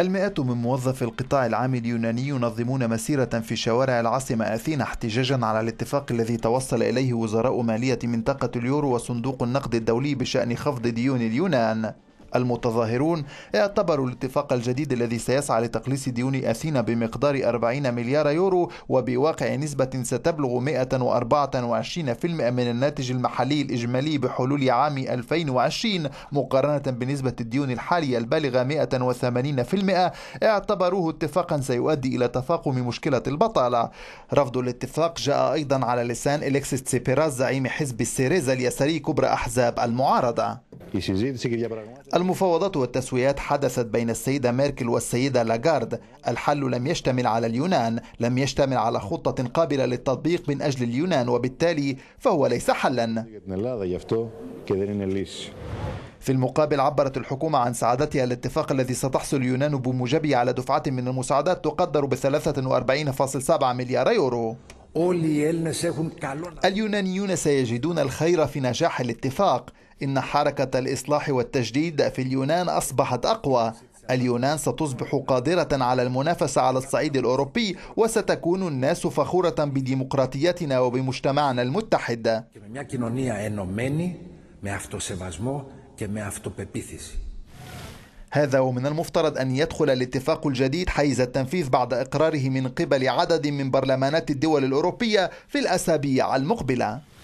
المئات من موظفي القطاع العام اليوناني ينظمون مسيرة في شوارع العاصمة أثينا احتجاجا على الاتفاق الذي توصل إليه وزراء مالية منطقة اليورو وصندوق النقد الدولي بشأن خفض ديون اليونان المتظاهرون اعتبروا الاتفاق الجديد الذي سيسعى لتقليص ديون أثينا بمقدار 40 مليار يورو وبواقع نسبة ستبلغ 124% من الناتج المحلي الإجمالي بحلول عام 2020 مقارنة بنسبة الديون الحالية البالغة 180% اعتبروه اتفاقا سيؤدي إلى تفاقم مشكلة البطالة رفض الاتفاق جاء أيضا على لسان إليكسيس تسيبيراز زعيم حزب السيريزا اليساري كبرى أحزاب المعارضة المفاوضات والتسويات حدثت بين السيدة ميركل والسيدة لاغارد الحل لم يشتمل على اليونان لم يشتمل على خطة قابلة للتطبيق من أجل اليونان وبالتالي فهو ليس حلا في المقابل عبرت الحكومة عن سعادتها الاتفاق الذي ستحصل اليونان بموجبه على دفعة من المساعدات تقدر ب 43.7 مليار يورو اليونانيون سيجدون الخير في نجاح الاتفاق إن حركة الإصلاح والتجديد في اليونان أصبحت أقوى اليونان ستصبح قادرة على المنافسة على الصعيد الأوروبي وستكون الناس فخورة بديمقراطيتنا وبمجتمعنا المتحد هذا ومن المفترض أن يدخل الاتفاق الجديد حيز التنفيذ بعد إقراره من قبل عدد من برلمانات الدول الأوروبية في الأسابيع المقبلة